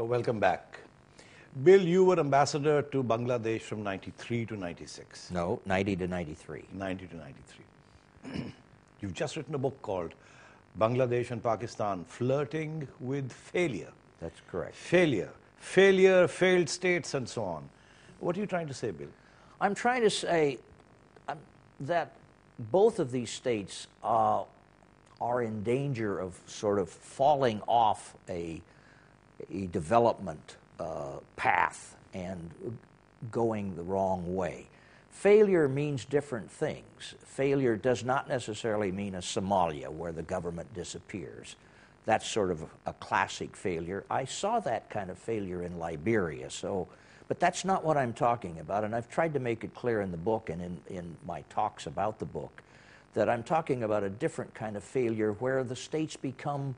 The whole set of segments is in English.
Uh, welcome back. Bill, you were ambassador to Bangladesh from 93 to 96. No, 90 to 93. 90 to 93. You've just written a book called Bangladesh and Pakistan Flirting with Failure. That's correct. Failure. Failure, failed states, and so on. What are you trying to say, Bill? I'm trying to say um, that both of these states uh, are in danger of sort of falling off a a development uh, path and going the wrong way. Failure means different things. Failure does not necessarily mean a Somalia where the government disappears. That's sort of a classic failure. I saw that kind of failure in Liberia, so, but that's not what I'm talking about, and I've tried to make it clear in the book and in, in my talks about the book that I'm talking about a different kind of failure where the states become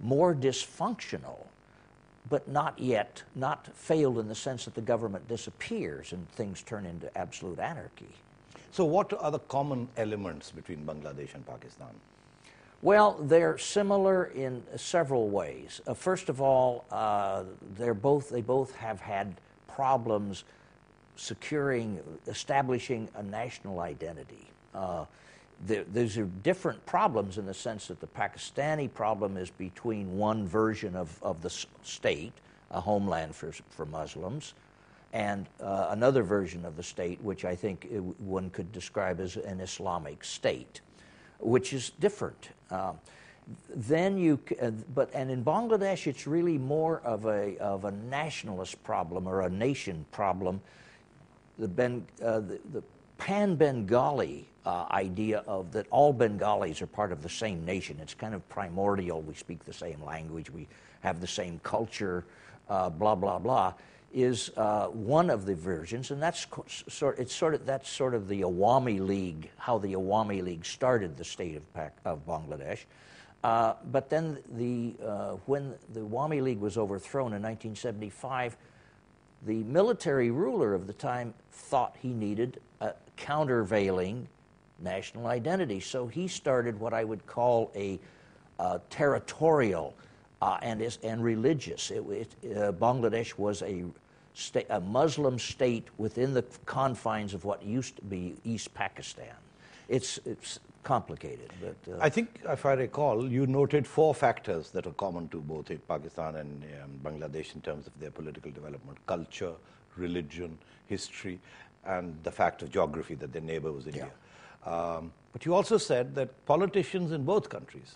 more dysfunctional but not yet, not failed in the sense that the government disappears and things turn into absolute anarchy. So, what are the common elements between Bangladesh and Pakistan? Well, they're similar in several ways. Uh, first of all, uh, they're both, they both have had problems securing, establishing a national identity. Uh, the, these are different problems in the sense that the Pakistani problem is between one version of, of the state, a homeland for, for Muslims, and uh, another version of the state, which I think it, one could describe as an Islamic state, which is different. Uh, then you, uh, but and in Bangladesh, it's really more of a of a nationalist problem or a nation problem. The, ben, uh, the, the Pan Bengali uh, idea of that all Bengalis are part of the same nation. It's kind of primordial. We speak the same language, we have the same culture, uh, blah blah blah. Is uh, one of the versions, and that's sort. It's sort of that's sort of the Awami League, how the Awami League started the state of, Pac, of Bangladesh. Uh, but then the uh, when the Awami League was overthrown in 1975, the military ruler of the time thought he needed a countervailing national identity. So he started what I would call a uh, territorial uh, and, is, and religious. It, it, uh, Bangladesh was a, sta- a Muslim state within the confines of what used to be East Pakistan. It's, it's complicated. But, uh, I think, if I recall, you noted four factors that are common to both Pakistan and um, Bangladesh in terms of their political development culture, religion, history, and the fact of geography that their neighbor was India. Yeah. Um, but you also said that politicians in both countries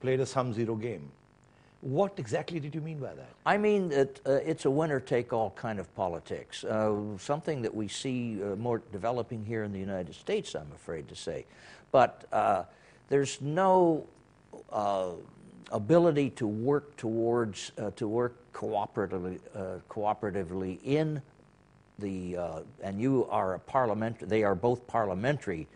played a sum zero game. What exactly did you mean by that? I mean that uh, it's a winner take all kind of politics, uh, something that we see uh, more developing here in the United States, I'm afraid to say. But uh, there's no uh, ability to work towards, uh, to work cooperatively, cooperatively in the, and you are a parliament, they are both parliamentary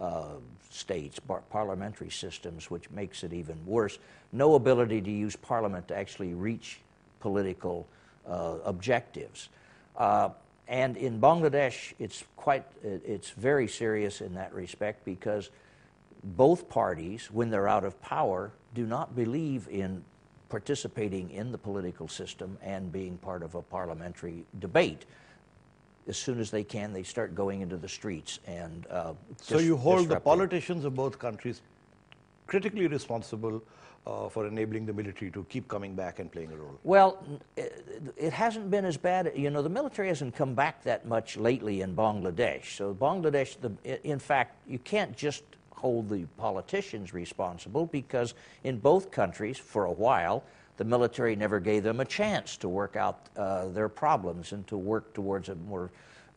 uh, states, parliamentary systems, which makes it even worse. No ability to use parliament to actually reach political uh, objectives. Uh, and in Bangladesh, it's quite, it's very serious in that respect because both parties, when they're out of power, do not believe in participating in the political system and being part of a parliamentary debate as soon as they can, they start going into the streets and. Uh, so you hold the politicians of both countries critically responsible uh, for enabling the military to keep coming back and playing a role. Well, it, it, hasn't been as bad. You know, the military hasn't come back that much lately in Bangladesh. So Bangladesh, the, in fact, you can't just hold the politicians responsible because in both countries, for a while, the military never gave them a chance to work out uh, their problems and to work towards a more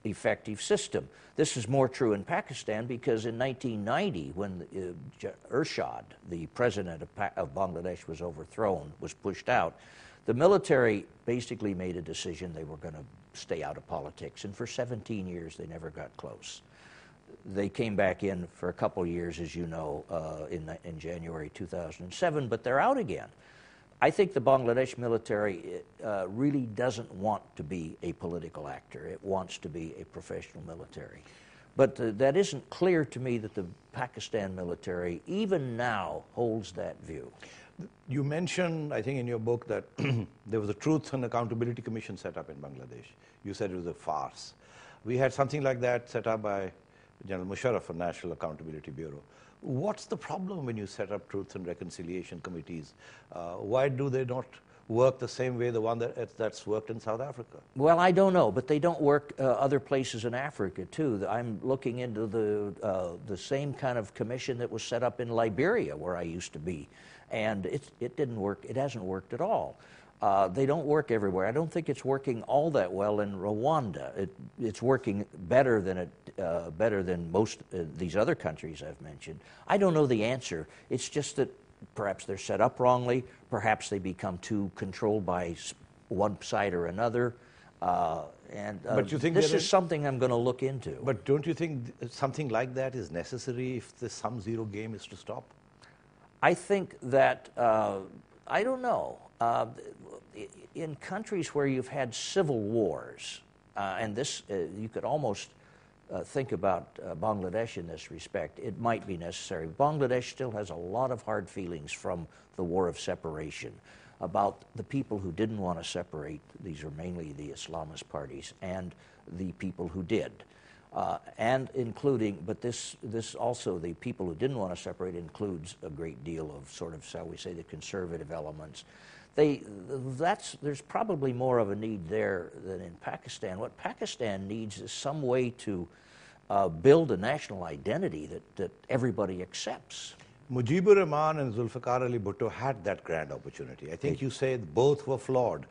effective system. This is more true in Pakistan because in 1990, when uh, Ershad, the president of, pa- of, Bangladesh, was overthrown, was pushed out, the military basically made a decision they were going to stay out of politics. And for 17 years, they never got close. They came back in for a couple of years, as you know, uh, in, in January 2007, but they're out again. I think the Bangladesh military uh, really doesn't want to be a political actor. It wants to be a professional military. But uh, that isn't clear to me that the Pakistan military, even now, holds that view. You mentioned, I think, in your book that there was a Truth and Accountability Commission set up in Bangladesh. You said it was a farce. We had something like that set up by General Musharraf, for National Accountability Bureau. What's the problem when you set up truth and reconciliation committees? Uh, why do they not work the same way the one that, that's worked in South Africa? Well, I don't know, but they don't work uh, other places in Africa too. I'm looking into the uh, the same kind of commission that was set up in Liberia, where I used to be, and it it didn't work. It hasn't worked at all. Uh, they don't work everywhere. I don't think it's working all that well in Rwanda. It, it's working better than it, uh, better than most uh, these other countries I've mentioned. I don't know the answer. It's just that perhaps they're set up wrongly. Perhaps they become too controlled by one side or another. Uh, and uh, but you think this is something I'm going to look into. But don't you think something like that is necessary if the sum zero game is to stop? I think that I don't know. Uh, in countries where you've had civil wars, uh, and this, uh, you could almost uh, think about uh, Bangladesh in this respect, it might be necessary. Bangladesh still has a lot of hard feelings from the war of separation about the people who didn't want to separate. These are mainly the Islamist parties and the people who did. Uh, and including, but this, this also, the people who didn't want to separate includes a great deal of sort of, shall we say, the conservative elements. They, that's, there's probably more of a need there than in Pakistan. What Pakistan needs is some way to uh, build a national identity that, that everybody accepts. Mujibur Rahman and Zulfikar Ali Bhutto had that grand opportunity. I think you say both were flawed,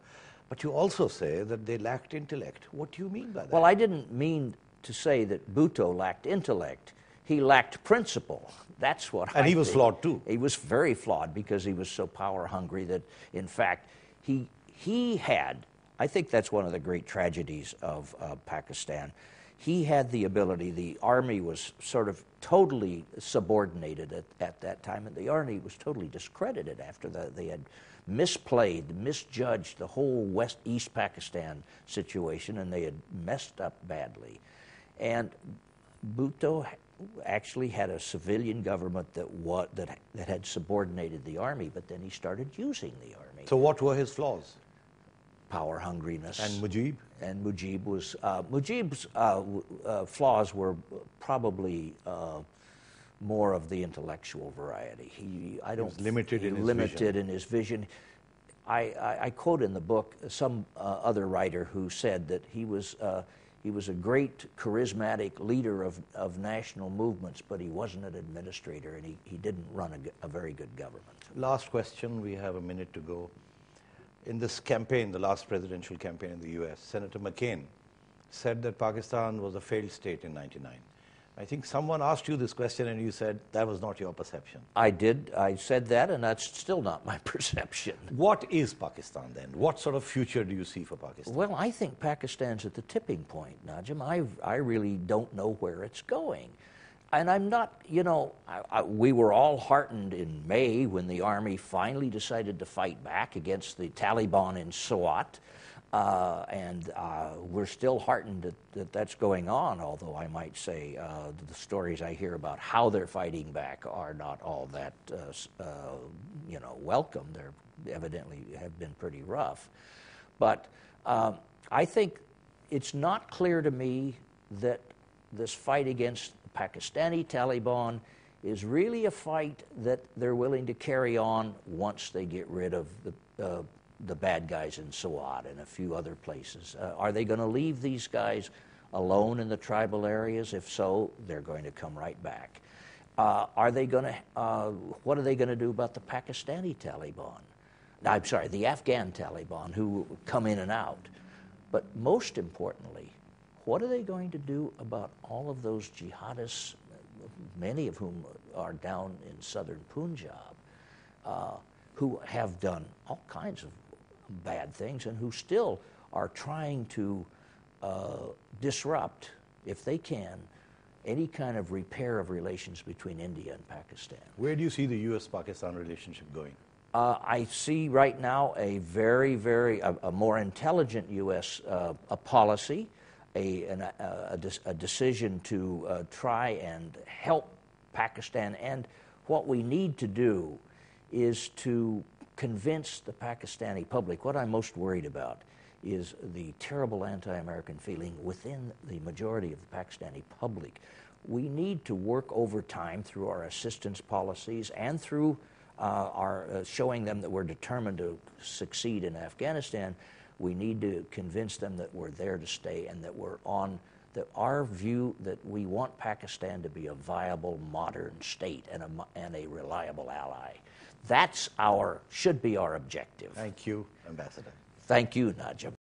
but you also say that they lacked intellect. What do you mean by that? Well, I didn't mean to say that Bhutto lacked intellect he lacked principle. That's what. And I he was think. flawed too. He was very flawed because he was so power hungry that, in fact, he he had. I think that's one of the great tragedies of uh, Pakistan. He had the ability. The army was sort of totally subordinated at, at that time, and the army was totally discredited after They had misplayed, misjudged the whole West East Pakistan situation, and they had messed up badly. And Bhutto actually had a civilian government that, wa- that, that had subordinated the army, but then he started using the army. So, what were his flaws? Power hungriness. And Mujib? And Mujib was. Uh, Mujib's uh, uh flaws were probably uh, more of the intellectual variety. He, I don't. He limited, in, limited his in his vision. I, I, I, quote in the book some uh, other writer who said that he was uh, he was a great charismatic leader of, of national movements, but he wasn't an administrator and he, he didn't run a, a very good government. Last question, we have a minute to go. In this campaign, the last presidential campaign in the US, Senator McCain said that Pakistan was a failed state in 99. I think someone asked you this question and you said that was not your perception. I did. I said that, and that's still not my perception. What is Pakistan then? What sort of future do you see for Pakistan? Well, I think Pakistan's at the tipping point, Najim. I, I really don't know where it's going. And I'm not, you know, I, I, we were all heartened in May when the army finally decided to fight back against the Taliban in Swat. Uh, and uh, we're still heartened that, that, that's going on, although I might say uh, the stories I hear about how they're fighting back are not all that, uh, uh, you know, welcome. They're evidently have been pretty rough. But um, I think it's not clear to me that this fight against the Pakistani Taliban is really a fight that they're willing to carry on once they get rid of the uh, the bad guys in Sawat and a few other places. Uh, are they going to leave these guys alone in the tribal areas? If so, they're going to come right back. Uh, are they going to? Uh, what are they going to do about the Pakistani Taliban? I'm sorry, the Afghan Taliban who come in and out. But most importantly, what are they going to do about all of those jihadists, many of whom are down in southern Punjab, uh, who have done all kinds of bad things and who still are trying to uh, disrupt, if they can, any kind of repair of relations between India and Pakistan. Where do you see the U.S. Pakistan relationship going? Uh, I see right now a very, very a, a more intelligent U.S. Uh, a policy, a, an, uh, a, a, decision to uh, try and help Pakistan. And what we need to do is to convince the Pakistani public. What I'm most worried about is the terrible anti American feeling within the majority of the Pakistani public. We need to work overtime through our assistance policies and through uh, our uh, showing them that we're determined to succeed in Afghanistan. We need to convince them that we're there to stay and that we're on that our view that we want Pakistan to be a viable modern state and a, and a reliable ally. That's our, should be our objective. Thank you, Ambassador. Thank you, Najib.